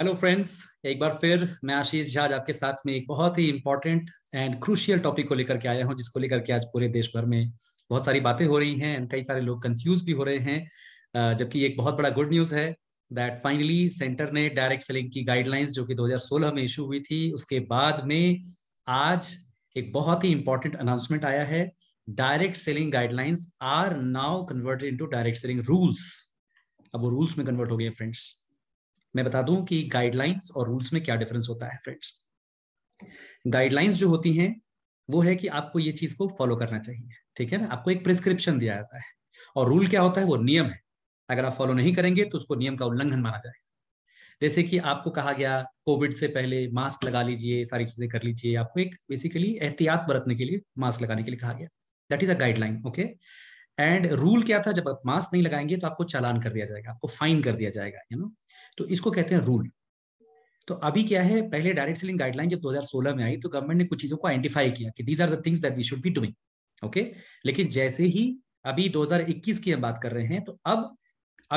Hello friends एक बार फिर मैं आशीष झा आपके साथ में एक बहुत ही इम्पोर्टेंट एंड क्रूशियल टॉपिक को लेकर के आया हूँ जिसको लेकर के आज पूरे देश भर में बहुत सारी बातें हो रही हैं एंड कई सारे लोग कंफ्यूज भी हो रहे हैं जबकि एक बहुत बड़ा गुड न्यूज़ है दैट फाइनली सेंटर ने डायरेक्ट सेलिंग की गाइडलाइंस जो कि 2016 में इशू हुई थी उसके बाद में आज एक बहुत ही इंपॉर्टेंट अनाउंसमेंट आया है direct selling guidelines are now converted into direct selling rules अब वो रूल्स में कन्वर्ट हो गए फ्रेंड्स मैं बता दूं कि गाइडलाइंस और रूल्स में क्या डिफरेंस होता है फ्रेंड्स गाइडलाइंस जो होती हैं वो है कि आपको ये चीज को फॉलो करना चाहिए ठीक है ना आपको एक प्रिस्क्रिप्शन दिया जाता है और रूल क्या होता है वो नियम है अगर आप फॉलो नहीं करेंगे तो उसको नियम का उल्लंघन माना जाएगा जैसे कि आपको कहा गया कोविड से पहले मास्क लगा लीजिए सारी चीजें कर लीजिए आपको एक बेसिकली एहतियात बरतने के लिए मास्क लगाने के लिए कहा गया that is a guideline okay and rule क्या था जब आप मास्क नहीं लगाएंगे तो आपको चालान कर दिया जाएगा आपको फाइन कर दिया जाएगा यू नो तो इसको कहते हैं रूल तो अभी क्या है पहले डायरेक्ट सेलिंग गाइडलाइन जब 2016 में आई तो गवर्नमेंट ने कुछ चीजों को आइडेंटिफाई किया कि these are the things that we should be doing okay लेकिन जैसे ही अभी 2021 की हम बात कर रहे हैं तो अब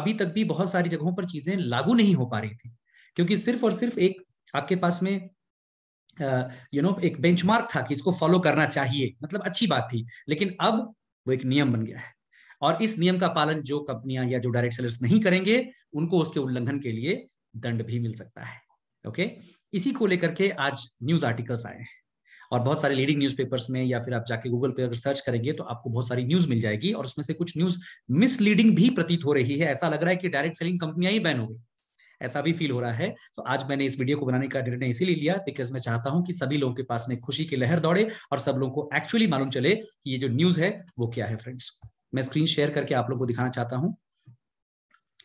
अभी तक भी बहुत सारी जगहों पर चीजें लागू नहीं हो पा रही थी क्योंकि सिर्फ और सिर्फ एक आपके पास में यू नो you know, एक बेंचमार्क था कि इसको फॉलो करना चाहिए मतलब अच्छी बात थी लेकिन अब वो एक नियम बन गया है और इस नियम का पालन जो कंपनियां या जो डायरेक्ट सेलर्स नहीं करेंगे उनको उसके उल्लंघन के लिए दंड भी मिल सकता है ओके इसी को लेकर के आज न्यूज आर्टिकल्स आए हैं और बहुत सारे लीडिंग न्यूज़पेपर्स में या फिर आप जाके गूगल पे अगर सर्च करेंगे तो आपको बहुत सारी न्यूज मिल जाएगी और उसमें से कुछ न्यूज मिसलीडिंग भी प्रतीत हो रही है ऐसा लग रहा है कि डायरेक्ट सेलिंग कंपनियां ही बैन हो गई ऐसा भी फील हो रहा है तो आज मैंने इस वीडियो को बनाने का निर्णय इसीलिए लिया बिकॉज मैं चाहता हूं कि सभी लोगों के पास में खुशी की लहर दौड़े और सब लोगों को एक्चुअली मालूम चले कि ये जो न्यूज है वो क्या है फ्रेंड्स मैं स्क्रीन शेयर करके आप लोग को दिखाना चाहता हूं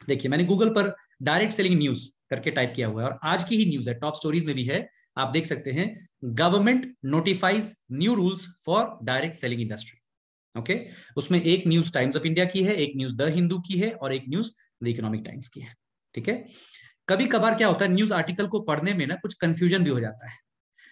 देखिए मैंने गूगल पर डायरेक्ट सेलिंग न्यूज करके टाइप किया हुआ है और आज की ही न्यूज है टॉप स्टोरीज में भी है आप देख सकते हैं government notifies new rules for direct selling industry okay उसमें एक न्यूज टाइम्स ऑफ इंडिया की है एक न्यूज द हिंदू की है और एक न्यूज द इकोनॉमिक टाइम्स की है ठीक है कभी कभार क्या होता है न्यूज आर्टिकल को पढ़ने में ना कुछ कंफ्यूजन भी हो जाता है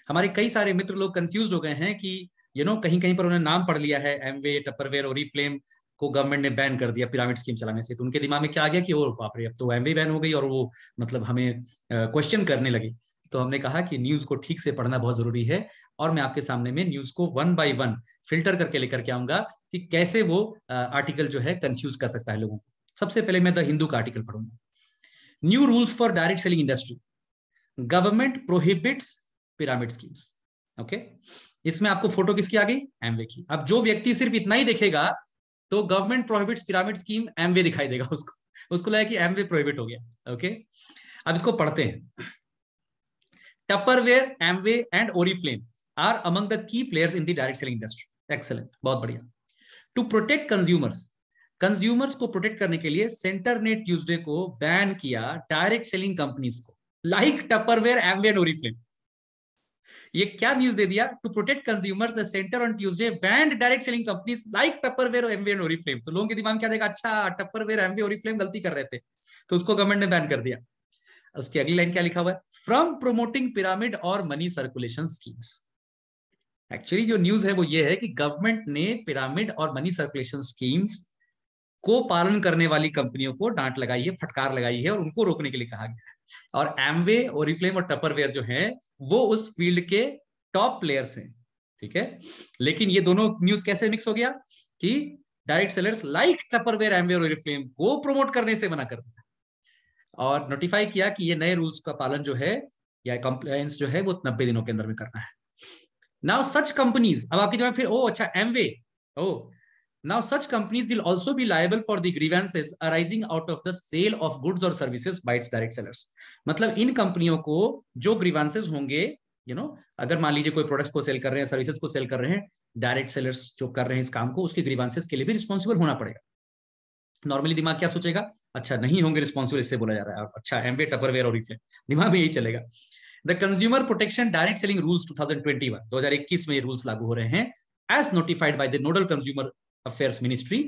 हमारे कई सारे मित्र लोग कंफ्यूज हो गए हैं कि यू you नो know, कहीं कहीं पर उन्होंने नाम पढ़ लिया है एमवे टपरवेयर और फ्लेम को गवर्नमेंट ने बैन कर दिया पिरामिड स्कीम चलाने से तो उनके दिमाग में क्या आ गया कि और बाप रे अब तो वैम बैन हो गई और वो मतलब हमें क्वेश्चन करने लगे तो हमने कहा कि न्यूज को ठीक से पढ़ना बहुत जरूरी है और मैं आपके सामने में न्यूज को वन बाय वन फिल्टर करके लेकर के आऊंगा कि कैसे वो आर्टिकल जो है कंफ्यूज कर सकता है लोगों को सबसे पहले मैं द हिंदू का आर्टिकल पढ़ूंगा new rules for direct selling industry government prohibits pyramid schemes okay इसमें आपको फोटो किसकी आ गई एमवे की अब जो व्यक्ति सिर्फ इतना ही देखेगा तो government prohibit pyramid scheme Amway दिखाई देगा उसको उसको लगा कि एमवे प्रोहिबिट हो गया ओके अब इसको पढ़ते हैं Tupperware Amway and Oriflame are among the key players in the direct selling industry excellent बहुत बढ़िया टू प्रोटेक्ट कंज्यूमर्स कंज्यूमर्स को प्रोटेक्ट करने के लिए सेंटर ने ट्यूजडे को बैन किया डायरेक्ट सेलिंग कंपनीज को like Tupperware Amway and Oriflame ये क्या न्यूज दे दिया to protect consumer the centre on Tuesday banned direct selling companies like Tupperware Amway and तो लोगों के दिमाग क्या देखा अच्छा टप्परवेयर एमवे ओरीफ्लेम गलती कर रहे थे तो उसको गवर्नमेंट ने बैन कर दिया उसकी अगली लाइन क्या लिखा हुआ है फ्रॉम प्रोमोटिंग पिरामिड और मनी सर्कुलेशन स्कीम्स एक्चुअली जो न्यूज है वो ये है कि गवर्नमेंट ने पिरामिड और मनी सर्कुलेशन स्कीम्स को पालन करने वाली कंपनियों को डांट लगाई है फटकार लगाई है और उनको रोकने के लिए कहा गया और एमवे और रिफ्लेम और टपरवेयर जो है वो उस फील्ड के टॉप प्लेयर्स हैं ठीक है लेकिन ये दोनों न्यूज कैसे मिक्स हो गया कि direct sellers like Tupperware Amway और रिफ्लेम को प्रोमोट करने से मना कर दिया और नोटिफाई किया कि ये नए रूल्स का पालन जो है या कंप्लायंस जो है वो नब्बे दिनों के अंदर में करना है नाउ सच कंपनीज अब आपकी दिमाग फिर ओ अच्छा एमवे ओ Now, such companies will also be liable for the grievances arising out of the sale of goods or services by its direct sellers. मतलब इन कंपनियों को जो ग्रीवांसेस होंगे यू you नो know, अगर मान लीजिए कोई प्रोडक्ट्स को सेल कर रहे हैं सर्विसेज को सेल कर रहे हैं डायरेक्ट सेलर्स जो कर रहे हैं इस काम को उसके ग्रीवांसेस के लिए भी रिस्पॉन्सिबल होना पड़ेगा नॉर्मली दिमाग क्या सोचेगा अच्छा नहीं होंगे रिस्पॉन्सिबल इससे बोला जा रहा है अच्छा एमवे टपरवेयर और रिफ्लेट दिमाग में यही चलेगा the consumer protection direct selling rules 2021 2021 में ये रूल्स लागू हो रहे हैं as notified by the nodal consumer affairs ministry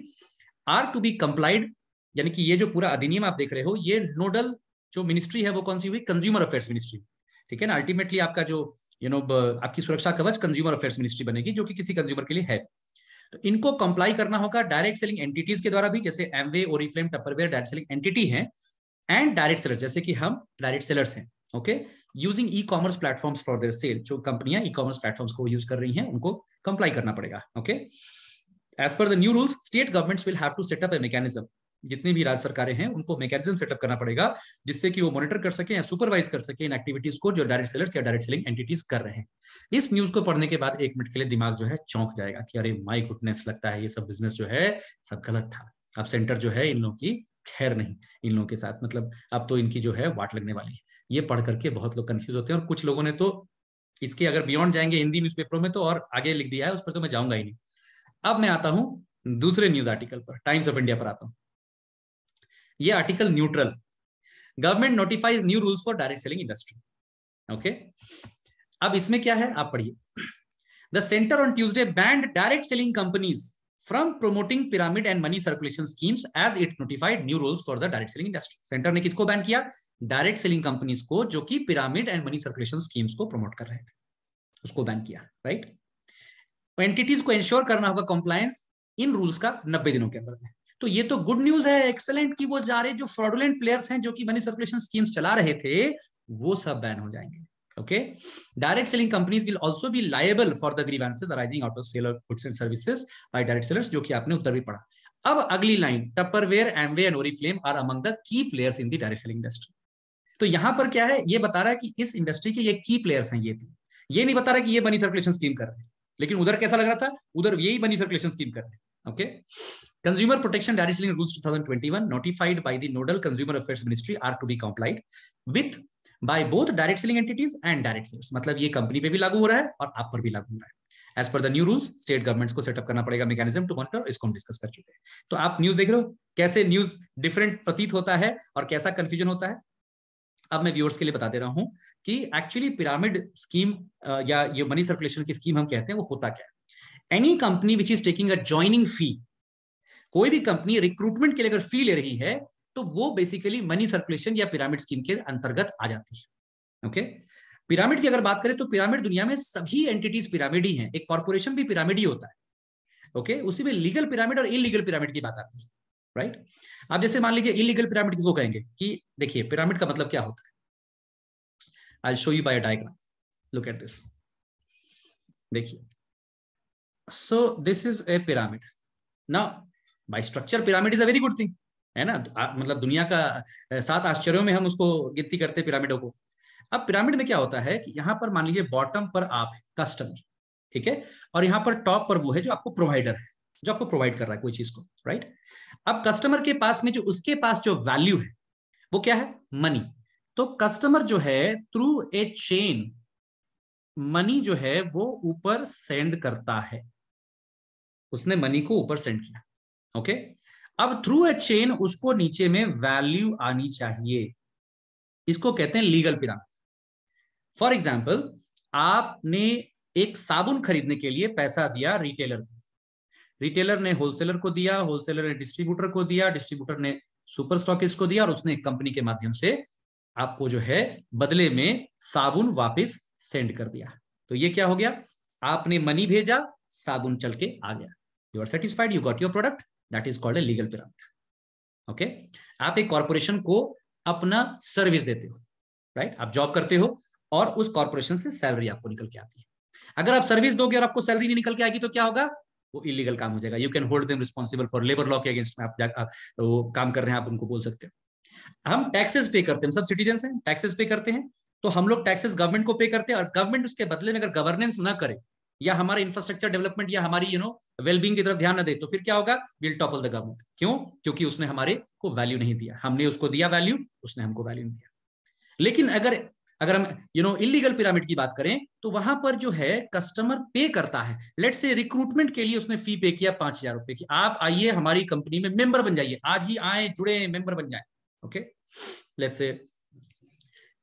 are to be complied यानी कि ये जो पूरा अधिनियम आप देख रहे हो ये नोडल जो मिनिस्ट्री है वो कौन सी हुई कंज्यूमर अफेयर्स मिनिस्ट्री ठीक है ना अल्टीमेटली आपका जो यू you नो know, आपकी सुरक्षा कवच कंज्यूमर अफेयर्स मिनिस्ट्री बनेगी जो कि किसी कंज्यूमर के लिए है तो इनको कंप्लाई करना होगा डायरेक्ट सेलिंग एंटिटीज के द्वारा भी जैसे एमवे और Oriflame Tupperware direct selling entity है एंड डायरेक्ट सेलर जैसे कि हम डायरेक्ट सेलर्स हैं okay using e-commerce platforms for their sale जो कंपनियां ई कॉमर्स प्लेटफॉर्म्स को यूज कर रही हैं उनको कंप्लाई करना पड़ेगा okay okay? As per the new rules state governments will have to set up a mechanism जितनी भी राज्य सरकारें हैं उनको मैकेनिज्म सेटअप करना पड़ेगा जिससे कि वो मॉनिटर कर सके या सुपरवाइज कर सके इन एक्टिविटीज को जो डायरेक्ट सेलर्स या डायरेक्ट सेलिंग एंटिटीज कर रहे हैं इस न्यूज को पढ़ने के बाद एक मिनट के लिए दिमाग जो है चौंक जाएगा कि अरे माई गुडनेस लगता है ये सब बिजनेस जो है सब गलत था अब सेंटर जो है इन लोगों की खैर नहीं इन लोगों के साथ मतलब अब तो इनकी जो है वाट लगने वाली है ये पढ़ करके बहुत लोग कंफ्यूज होते हैं और कुछ लोगों ने तो इसके अगर बियॉन्ड जाएंगे हिंदी न्यूज में तो और आगे लिख दिया है उस पर तो मैं जाऊंगा ही नहीं अब मैं आता हूं दूसरे न्यूज आर्टिकल पर टाइम्स ऑफ इंडिया पर आता हूं ये article neutral government notifies new rules for direct selling industry okay अब इसमें क्या है आप पढ़िए the centre on Tuesday banned direct selling companies from promoting pyramid and money circulation schemes as it notified new rules for the direct selling industry centre ने किसको ban किया direct selling companies को जो कि pyramid and money circulation schemes को promote कर रहे थे उसको बैन किया राइट एंटिटीज को इंश्योर करना होगा कंप्लायंस इन रूल्स का नब्बे दिनों के अंदर में तो ये तो गुड न्यूज है एक्सलेंट की वो जा रहे जो फ्रॉडुलेंट प्लेयर्स हैं जो कि मनी सर्कुलेशन स्कीम्स चला रहे थे वो सब बैन हो जाएंगे okay direct selling companies will also be liable for the grievances arising out of seller goods and services by direct sellers जो कि आपने उत्तर भी पढ़ा अब अगली line Tupperware Amway and Oriflame are among the key players in the direct selling industry तो यहां पर क्या है ये बता रहा है कि इस इंडस्ट्री के ये की प्लेयर्स हैं ये थी ये नहीं बता रहा कि ये मनी सर्कुलेशन स्कीम कर रहे हैं लेकिन उधर कैसा लग रहा था उधर यही मनी सर्कुलेशन स्कीम कर रहे okay consumer protection diary selling rules 2021 notified by the nodal consumer affairs ministry are to be complied with by both direct selling entities and direct sales मतलब ये कंपनी पे भी लागू हो रहा है और आप पर भी लागू हो रहा है as per the new rules state governments को सेटअप करना पड़ेगा मैकेनिज्म टू मॉनिटर इसको हम डिस्कस कर चुके हैं तो आप न्यूज देख रहे हो कैसे न्यूज डिफरेंट प्रतीत होता है और कैसा कंफ्यूजन होता है अब मैं व्यूअर्स के लिए बता दे रहा हूँ कि एक्चुअली पिरामिड स्कीम या ये मनी सर्कुलेशन की स्कीम हम कहते हैं वो होता क्या है any company which is taking a joining fee कोई भी कंपनी रिक्रूटमेंट के लिए अगर फी ले रही है तो वो बेसिकली मनी सर्कुलेशन या पिरामिड स्कीम के अंतर्गत आ जाती है ओके पिरामिड की अगर बात करें तो पिरामिड दुनिया में सभी एंटिटीज पिरामिड ही हैं एक कॉरपोरेशन भी पिरामिड ही होता है ओके उसी में लीगल पिरामिड और इलीगल पिरामिड की बात आती है राइट right? आप जैसे मान लीजिए इलीगल पिरामिड किसको कहेंगे कि देखिए पिरामिड का मतलब क्या होता है I show you by diagram look at this देखिए so this is a pyramid ना by structure pyramid is a very good thing है ना मतलब दुनिया का सात आश्चर्यों में हम उसको गिनती करते हैं पिरामिडों को अब पिरामिड में क्या होता है कि यहां पर मान लीजिए बॉटम पर आप कस्टमर ठीक है और यहां पर टॉप पर वो है जो आपको प्रोवाइडर है जो आपको प्रोवाइड कर रहा है कोई चीज को राइट अब कस्टमर के पास में जो उसके पास जो वैल्यू है वो क्या है मनी तो कस्टमर जो है थ्रू ए चेन मनी जो है वो ऊपर सेंड करता है उसने मनी को ऊपर सेंड किया ओके अब थ्रू ए चेन उसको नीचे में वैल्यू आनी चाहिए इसको कहते हैं लीगल पिरामिड फॉर एग्जाम्पल आपने एक साबुन खरीदने के लिए पैसा दिया रिटेलर को रिटेलर ने होलसेलर को दिया होलसेलर ने डिस्ट्रीब्यूटर को दिया डिस्ट्रीब्यूटर ने सुपर स्टॉकिस्ट को दिया और उसने कंपनी के माध्यम से आपको जो है बदले में साबुन वापस सेंड कर दिया तो ये क्या हो गया आपने मनी भेजा साबुन चल के आ गया you are satisfied you got your product that is called a legal pyramid okay आप एक कॉरपोरेशन को अपना सर्विस देते हो राइट right? आप जॉब करते हो और उस कॉरपोरेशन से सैलरी आपको निकल के आती है अगर आप सर्विस दोगे और आपको सैलरी नहीं निकल के आएगी तो क्या होगा वो इलीगल काम हो जाएगा you can hold them responsible for labour law के अगेंस्ट में आप, जा, आ, वो काम कर रहे हैं आप उनको बोल सकते हो हम टैक्सेस पे करते हैं सब सिटीजन हैं टैक्सेस पे करते हैं तो हम लोग टैक्सेस गवर्नमेंट को पे करते हैं और गवर्नमेंट उसके बदले में अगर गवर्नेंस ना करे या हमारा इंफ्रास्ट्रक्चर डेवलपमेंट या हमारी यू नो वेलबींग की तरफ ध्यान न दे तो फिर क्या होगा विल टॉपल द गवर्नमेंट क्यों क्योंकि उसने हमारे को वैल्यू नहीं दिया हमने उसको दिया वैल्यू उसने हमको वैल्यू नहीं दिया लेकिन अगर अगर हम यू नो इलीगल पिरामिड की बात करें तो वहां पर जो है कस्टमर पे करता है लेट से रिक्रूटमेंट के लिए उसने फी पे किया पांच हजार रुपए की आप आइए हमारी कंपनी में मेंबर बन जाइए आज ही आए जुड़े मेंबर बन जाए ओके लेट से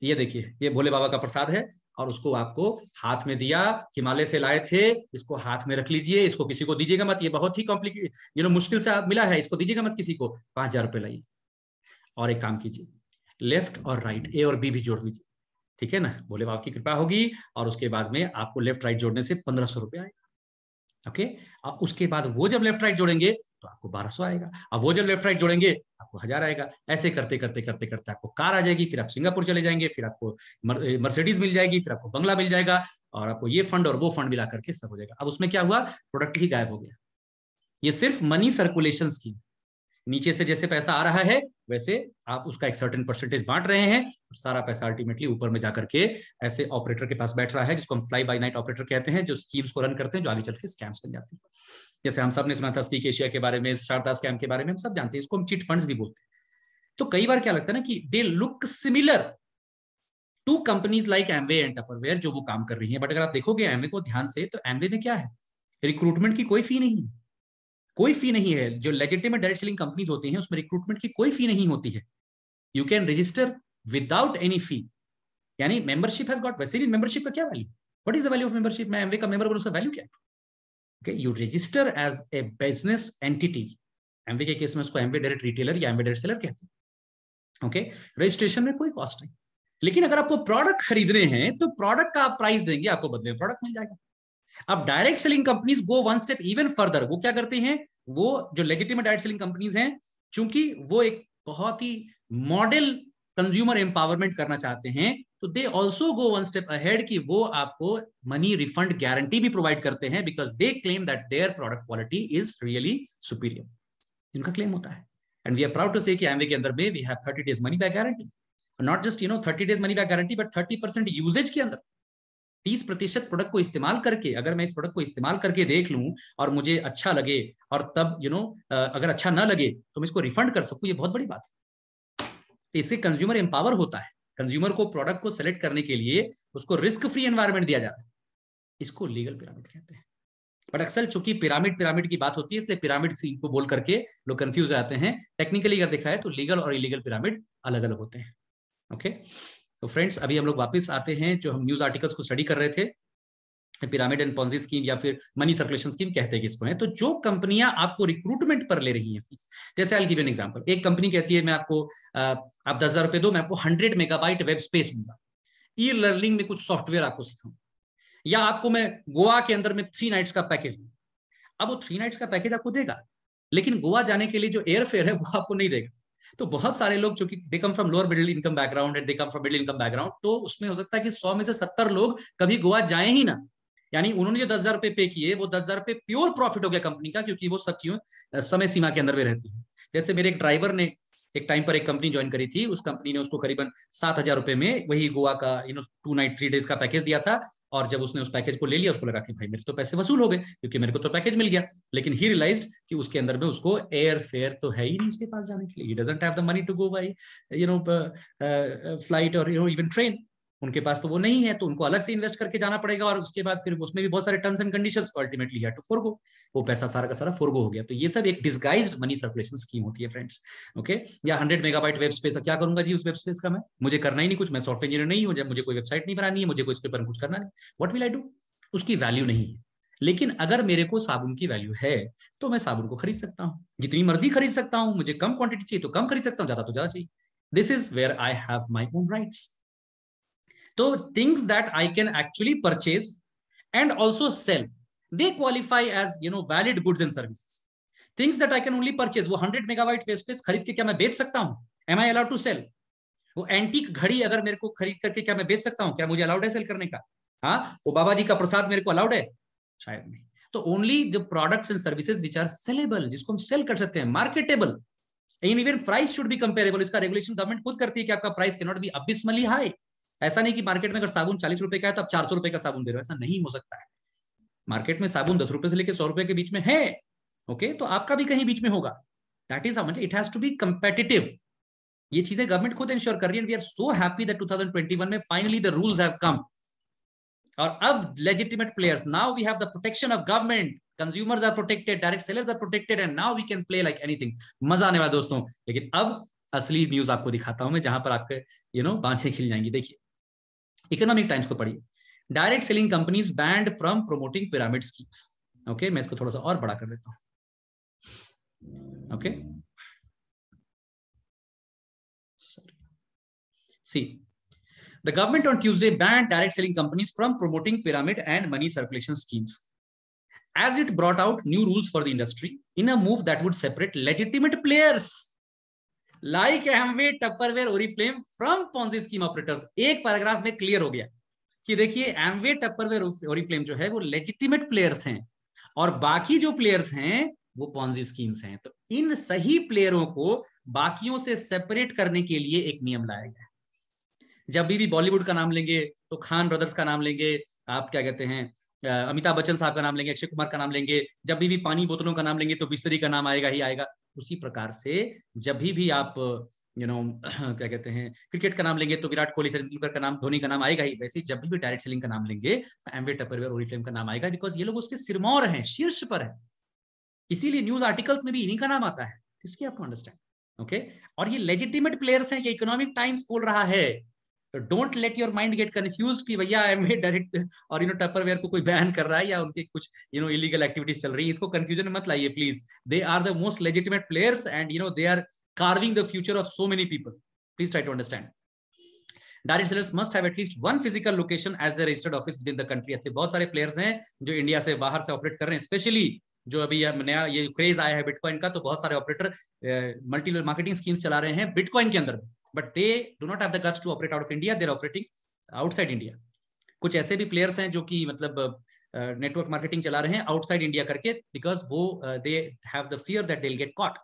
ये देखिए ये भोले बाबा का प्रसाद है और उसको आपको हाथ में दिया हिमालय से लाए थे इसको हाथ में रख लीजिए इसको किसी को दीजिएगा मत ये बहुत ही कॉम्प्लिकेट यू नो मुश्किल से मिला है इसको दीजिएगा मत किसी को पांच हजार रुपये लाइए और एक काम कीजिए लेफ्ट और राइट ए और बी भी जोड़ लीजिए ठीक है ना भोले बाबा की कृपा होगी और उसके बाद में आपको लेफ्ट राइट जोड़ने से पंद्रह सौ रुपये आएगा ओके और उसके बाद वो जब लेफ्ट राइट जोड़ेंगे तो आपको बारह सौ आएगा अब वो जब लेफ्ट राइट जोड़ेंगे आपको हजार आएगा ऐसे करते करते करते करते आपको कार आ जाएगी फिर आप सिंगापुर चले जाएंगे फिर आपको मर्सिडीज मिल जाएगी फिर आपको बंगला मिल जाएगा और आपको ये फंड और वो फंड मिला करके सब हो जाएगा अब उसमें क्या हुआ प्रोडक्ट ही गायब हो गया ये सिर्फ मनी सर्कुलेशन स्कीम नीचे से जैसे पैसा आ रहा है वैसे आप उसका एक सर्टेन परसेंटेज बांट रहे हैं और सारा पैसा अल्टीमेटली ऊपर में जाकर के ऐसे ऑपरेटर के पास बैठ रहा है जिसको हम फ्लाई बाय नाइट ऑपरेटर कहते हैं जो स्कीम्स को रन करते हैं जो आगे चल के स्कैम्स बन जाते हैं जैसे हम सब ने सुना था स्पीक एशिया के बारे में शारदा स्कैम के बारे में हम सब जानते हैं इसको हम चिट फंड भी बोलते हैं तो कई बार क्या लगता है ना कि they look similar to companies like Amway and Tupperware जो वो काम कर रही है बट अगर आप देखोगे एमवे को ध्यान से तो एमवे में क्या है रिक्रूटमेंट की कोई फी नहीं है कोई फी नहीं है जो लेजिटिमेट डायरेक्ट सेलिंग कंपनीज होती हैं उसमें रिक्रूटमेंट की कोई फी नहीं होती है you can register without any fee यानी मेंबरशिप हैज गॉट वैसे भी मेंबरशिप का क्या value what is the value of membership मैं एमवे का मेंबर हूं उसका वैल्यू क्या है you register as a business entity Amway के केस में उसको एमवे डायरेक्ट रिटेलर या एमवे डायरेक्ट सेलर कहते हैं ओके रजिस्ट्रेशन में कोई कॉस्ट नहीं लेकिन अगर आपको प्रोडक्ट खरीदने हैं तो प्रोडक्ट का आप प्राइस देंगे आपको बदले में प्रोडक्ट मिल जाएगा अब direct selling companies go one step even further वो क्या करते हैं वो जो लेजिटिमेट डायरेक्ट सेलिंग कंपनीज हैं चूंकि वो एक बहुत ही मॉडल कंज्यूमर एम्पावरमेंट करना चाहते हैं तो they also go one step ahead कि वो आपको मनी रिफंड गारंटी भी प्रोवाइड करते हैं because they claim that their product quality is really superior इनका क्लेम होता है and we are proud to say कि एमवे के अंदर में we have 30 days money back guarantee not just you know 30 days money back guarantee but 30 percent usages के अंदर तीस प्रतिशत प्रोडक्ट को इस्तेमाल करके अगर मैं इस प्रोडक्ट को इस्तेमाल करके देख लूं और मुझे अच्छा लगे और तब यू you नो know, अगर अच्छा ना लगे तो मैं इसको रिफंड कर सकूं ये बहुत बड़ी बात है तो इससे कंज्यूमर एम्पावर होता है कंज्यूमर को प्रोडक्ट को सेलेक्ट करने के लिए उसको रिस्क फ्री एनवायरमेंट दिया जाता है इसको लीगल पिरामिड कहते हैं बट अक्सर चूंकि पिरामिड पिरामिड की बात होती है इसलिए पिरामिड को बोल करके लोग कंफ्यूज आते हैं टेक्निकली अगर देखा है तो लीगल और इलीगल पिरामिड अलग अलग होते हैं ओके okay? तो फ्रेंड्स अभी हम लोग वापस आते हैं जो हम न्यूज आर्टिकल्स को स्टडी कर रहे थे पिरामिड एंड पॉन्जी स्कीम या फिर मनी सर्कुलेशन स्कीम कहते हैं किसको है तो जो कंपनियां आपको रिक्रूटमेंट पर ले रही हैं फीस जैसे आई गिव एन एग्जांपल एक कंपनी कहती है मैं आपको आप दस हजार रुपए दो मैं आपको हंड्रेड मेगाबाइट वेब स्पेस दूंगा ई लर्निंग में कुछ सॉफ्टवेयर आपको सिखाऊं या आपको मैं गोवा के अंदर में थ्री नाइट्स का पैकेज दूंगा अब वो थ्री नाइट्स का पैकेज आपको देगा लेकिन गोवा जाने के लिए जो एयर फेयर है वो आपको नहीं देगा तो बहुत सारे लोग जो कि they come from lower middle income background and they come from middle income background तो उसमें हो सकता है कि सौ में से सत्तर लोग कभी गोवा जाए ही ना यानी उन्होंने जो दस हजार रुपये पे किए वो दस हजार रुपये प्योर प्रॉफिट हो गया कंपनी का क्योंकि वो सब चीजों समय सीमा के अंदर में रहती है जैसे मेरे एक ड्राइवर ने एक टाइम पर एक कंपनी ज्वाइन करी थी उस कंपनी ने उसको करीबन सात हजार रुपए में वही गोवा का you know two night three days का पैकेज दिया था और जब उसने उस पैकेज को ले लिया उसको लगा कि भाई मेरे तो पैसे वसूल हो गए क्योंकि मेरे को तो पैकेज मिल गया लेकिन ही रियलाइज कि उसके अंदर में उसको एयर फेयर तो है ही नहीं उसके पास जाने के लिए he doesn't have the money to go by you know flight और यू नो इवन ट्रेन उनके पास तो वो नहीं है तो उनको अलग से इन्वेस्ट करके जाना पड़ेगा और उसके बाद फिर उसमें भी बहुत सारे टर्म्स एंड कंडीशंस अल्टीमेटली है टू फोरगो वो पैसा सारा का सारा फोरगो हो गया तो ये सब एक डिस्गाइज मनी सर्कुलेशन स्कीम होती है फ्रेंड्स ओके या हंड्रेड मेगाबाइट वेब स्पेस क्या करूंगा जी उस वेब स्पेस का मैं मुझे करना ही नहीं कुछ मैं सॉफ्टवेयर इंजीनियर नहीं हूँ मुझे कोई वेबसाइट नहीं बनानी है मुझे कोई इस पेपर कुछ करना नहीं वट विल आई डू उसकी वैल्यू नहीं है लेकिन अगर मेरे को साबुन की वैल्यू है तो मैं साबुन को खरीद सकता हूँ जितनी मर्जी खरीद सकता हूँ मुझे कम क्वांटिटी चाहिए तो कम खरीद सकता हूँ ज्यादा तो ज्यादा चाहिए this is where I have my own rights तो things that I can actually purchase and also sell they qualify as you know valid goods and services. Things that I can only purchase वो hundred megabyte web space खरीद के क्या मैं बेच सकता हूँ am I allowed to sell वो antique घड़ी अगर मेरे को खरीद करके क्या मैं बेच सकता हूँ क्या मुझे अलाउड है सेल करने का हाँ वो बाबा जी का प्रसाद मेरे को अलाउड है शायद नहीं तो only the products and services which are saleable जिसको हम सेल कर सकते हैं marketable in even price should be comparable इसका रेगुलेशन गवर्नमेंट खुद करती है कि आपका price cannot be abysmally high ऐसा नहीं कि मार्केट में अगर साबुन चालीस रुपए का है तो आप चार सौ रुपए का साबुन दे रहे हो ऐसा नहीं हो सकता है मार्केट में साबुन दस रुपए से लेकर सौ रुपए के बीच में है ओके तो आपका भी कहीं बीच में होगा दैट इज मतलब it has to be competitive ये चीजें गवर्नमेंट खुद इंश्योर कर रही है we are so happy that 2021 में finally the rules have come और अब legitimate players now we have the protection of government consumers are protected direct sellers are protected and now we can play like anything मजा आने वाला दोस्तों लेकिन अब असली न्यूज आपको दिखाता हूं मैं जहां पर आपके यू नो बांछे खिल जाएंगी देखिए इकोनॉमिक टाइम्स को पढ़िए direct selling companies banned from promoting pyramid schemes okay मैं इसको थोड़ा सा और बड़ा कर देता हूं okay see the government on Tuesday banned direct selling companies from promoting pyramid and money circulation schemes as it brought out new rules for the industry in a move that would separate legitimate players like Amway Tupperware Oriflame from Ponzi scheme operators एक paragraph में clear हो गया कि देखिए Amway Tupperware Oriflame जो है वो legitimate players हैं और बाकी जो प्लेयर्स हैं वो पॉन्जी स्कीम्स हैं तो इन सही प्लेयरों को बाकियों से सेपरेट करने के लिए एक नियम लाया गया जब भी भी बॉलीवुड का नाम लेंगे तो खान ब्रदर्स का नाम लेंगे आप क्या कहते हैं अमिताभ बच्चन साहब का नाम लेंगे अक्षय कुमार का नाम लेंगे जब भी भी पानी बोतलों का नाम लेंगे तो बिस्तरी का नाम आएगा ही आएगा उसी प्रकार से जब भी आप यू you नो know, क्या कहते हैं क्रिकेट का नाम लेंगे तो विराट कोहली सचिन तेंदुलकर का नाम धोनी का नाम आएगा ही वैसे जब भी डायरेक्ट सेलिंग का नाम लेंगे तो एमवे टपरवेयर ओरिफ्लेम का नाम आएगा बिकॉज ये लोग उसके सिरमौर हैं शीर्ष पर है इसीलिए न्यूज आर्टिकल्स में भी इन्हीं का नाम आता है इसकी आपको अंडरस्टैंड ओके और ये लेजिटिमेट प्लेयर्स हैं ये इकोनॉमिक टाइम्स बोल रहा है don't let your mind get confuse कि भैया एम डायरेक्ट और यू नो टपरवेयर को कोई बैन कर रहा है या उनके कुछ यू नो इलीगल एक्टिविटीज चल रही है इसको कन्फ्यूजन मत लाइए please they are the most legitimate players and you know they are carving the future of so many people please try to understand direct sellers must have at least one physical location as the registered office within the country ऐसे बहुत सारे players हैं जो India से बाहर से operate कर रहे हैं स्पेशली जो अभी नया ये क्रेज आया है बिटकॉइन का तो बहुत सारे ऑपरेटर मल्टीपल मार्केटिंग स्कीम्स चला रहे हैं बिटकॉइन के अंदर but they do not the guts to operate out of India they're operating outside India कुछ ऐसे भी प्लेयर्स हैं जो कि मतलब नेटवर्क मार्केटिंग चला रहे हैं आउटसाइड इंडिया करके बिकॉज वो they have the fear that they get caught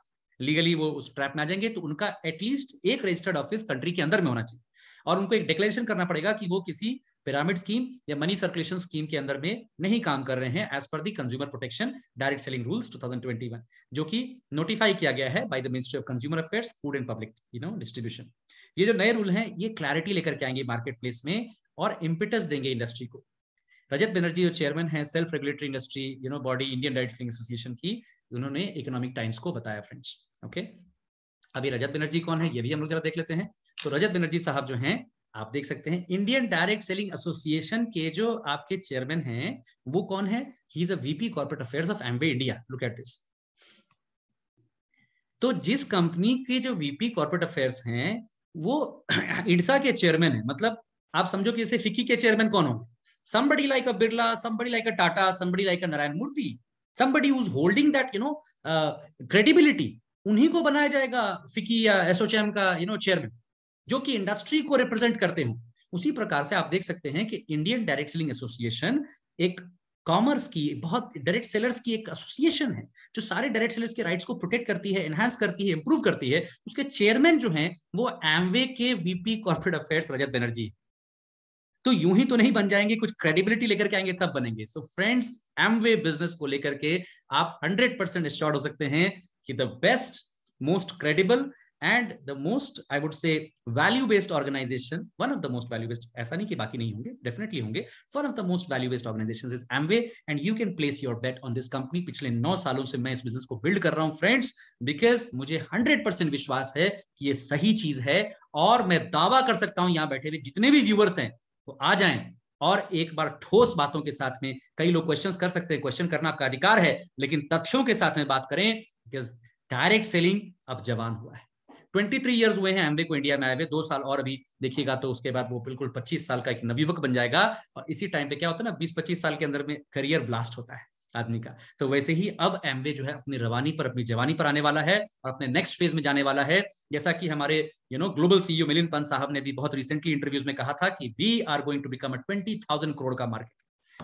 legally वो उस ट्रैप में आ जाएंगे तो उनका एटलीस्ट एक रजिस्टर्ड ऑफिस कंट्री के अंदर में होना चाहिए और उनको एक डिक्लेरेशन करना पड़ेगा कि वो किसी पिरामिड स्कीम या मनी सर्कुलेशन स्कीम के अंदर में नहीं काम कर रहे हैं एज पर the consumer protection direct selling rules 2021 जो कि नोटिफाई किया गया है by the ministry of consumer affairs food and public you know distribution ये जो नए रूल हैं ये क्लैरिटी लेकर के आएंगे मार्केट प्लेस में और इम्पिटस देंगे इंडस्ट्री को रजत बनर्जी जो चेयरमैन है self regulatory industry you know body Indian डाइट सेलिंग एसोसिएशन की उन्होंने इकोनॉमिक टाइम्स को बताया फ्रेंड्स ओके अभी रजत बनर्जी कौन है ये भी हम लोग जरा देख लेते हैं तो रजत बनर्जी साहब जो हैं आप देख सकते हैं इंडियन डायरेक्ट सेलिंग एसोसिएशन के जो आपके चेयरमैन हैं वो कौन है he is a VP corporate affairs of Amway India look at this तो जिस कंपनी के जो वीपी कॉर्पोरेट अफेयर्स हैं वो इडसा के चेयरमैन है मतलब आप समझो कि जैसे फिक्की के चेयरमैन कौन होंगे somebody like a Birla somebody like a Tata somebody like a Narayana Murthy somebody who holding that you know credibility उन्हीं को बनाया जाएगा फिक्की या एसोचैम का यू नो चेयरमैन जो कि इंडस्ट्री को रिप्रेजेंट करते हो उसी प्रकार से आप देख सकते हैं कि इंडियन डायरेक्ट सेलिंग एसोसिएशन एक कॉमर्स की बहुत डायरेक्ट सेलर्स की एक एसोसिएशन है जो सारे डायरेक्ट सेलर्स के राइट्स को प्रोटेक्ट करती है एनहांस करती है इंप्रूव करती है उसके चेयरमैन जो हैं वो एमवे के VP corporate affairs Rajat Banerjee तो यूं ही तो नहीं बन जाएंगे कुछ क्रेडिबिलिटी लेकर के आएंगे तब बनेंगे सो फ्रेंड्स एमवे बिजनेस को लेकर के आप हंड्रेड परसेंट हो सकते हैं कि the best most credible and the most I would say value based organization one of the most value based ऐसा नहीं कि बाकी नहीं होंगे डेफिनेटली होंगे one of the most value based organization is Amway and you can place your bet on this company पिछले नौ सालों से मैं इस बिजनेस को बिल्ड कर रहा हूँ फ्रेंड्स बिकॉज मुझे हंड्रेड परसेंट विश्वास है कि ये सही चीज है और मैं दावा कर सकता हूं यहाँ बैठे हुए जितने भी व्यूअर्स हैं वो आ जाए और एक बार ठोस बातों के साथ में कई लोग क्वेश्चंस कर सकते हैं क्वेश्चन करना आपका अधिकार है लेकिन तथ्यों के साथ में बात करें बिकॉज डायरेक्ट सेलिंग अब जवान हुआ है ट्वेंटी थ्री ईयर हुए हैं एमवे को इंडिया में आए हुए दो साल और अभी देखिएगा तो उसके बाद वो बिल्कुल पच्चीस साल का एक नवयुवक बन जाएगा और इसी टाइम पे क्या होता है ना बीस पच्चीस साल के अंदर में करियर ब्लास्ट होता है आदमी का तो वैसे ही अब एमवे जो है अपनी रवानी पर अपनी जवानी पर आने वाला है और अपने नेक्स्ट फेज में जाने वाला है जैसा कि हमारे you know global CEO Milind Pant साहब ने भी बहुत रिसेंटली इंटरव्यूज में कहा था कि we are going to become a twenty thousand crore का मार्केट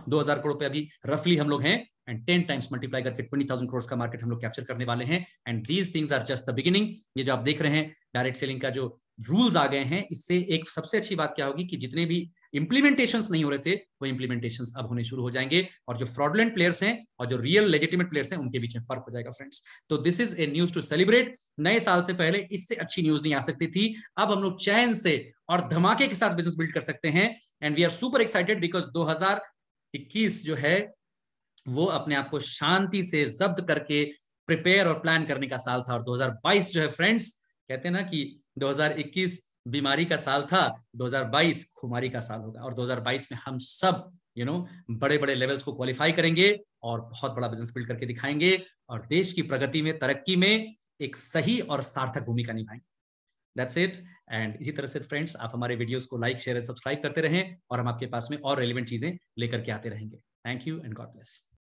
दो हजार करोड़ पे अभी रफली हम लोग हैं एंड टेन टाइम्स मल्टीप्लाई करके ट्वेंटी थाउजेंड करोड़ का मार्केट हम लोग कैप्चर करने वाले हैं and these things are just the beginning ये जो आप देख रहे हैं डायरेक्ट सेलिंग का जो रूल्स आ गए हैं इससे एक सबसे अच्छी बात क्या होगी कि जितने भी इंप्लीमेंटेशन नहीं हो रहे थे वो इंप्लीमेंटेशन अब होने शुरू हो जाएंगे और जो फ्रॉडलेंट प्लेयर्स हैं और जो रियल लेजिटिमेट प्लेयर्स हैं उनके बीच में फर्क हो जाएगा फ्रेंड्स तो this is a news to celebrate नए साल से पहले इससे अच्छी न्यूज नहीं आ सकती थी अब हम लोग चैन से और धमाके के साथ बिजनेस बिल्ड कर सकते हैं and we are super excited because 2000 इक्कीस जो है वो अपने आप को शांति से जब्त करके प्रिपेयर और प्लान करने का साल था और 2022 जो है फ्रेंड्स कहते हैं ना कि 2021 बीमारी का साल था 2022 खुमारी का साल होगा और 2022 में हम सब यू you नो know, बड़े बड़े लेवल्स को क्वालिफाई करेंगे और बहुत बड़ा बिजनेस बिल्ड करके दिखाएंगे और देश की प्रगति में तरक्की में एक सही और सार्थक भूमिका निभाएंगे दैट्स इट एंड इसी तरह से फ्रेंड्स आप हमारे वीडियोस को लाइक शेयर एंड सब्सक्राइब करते रहें और हम आपके पास में और रेलिवेंट चीजें लेकर के आते रहेंगे thank you and God bless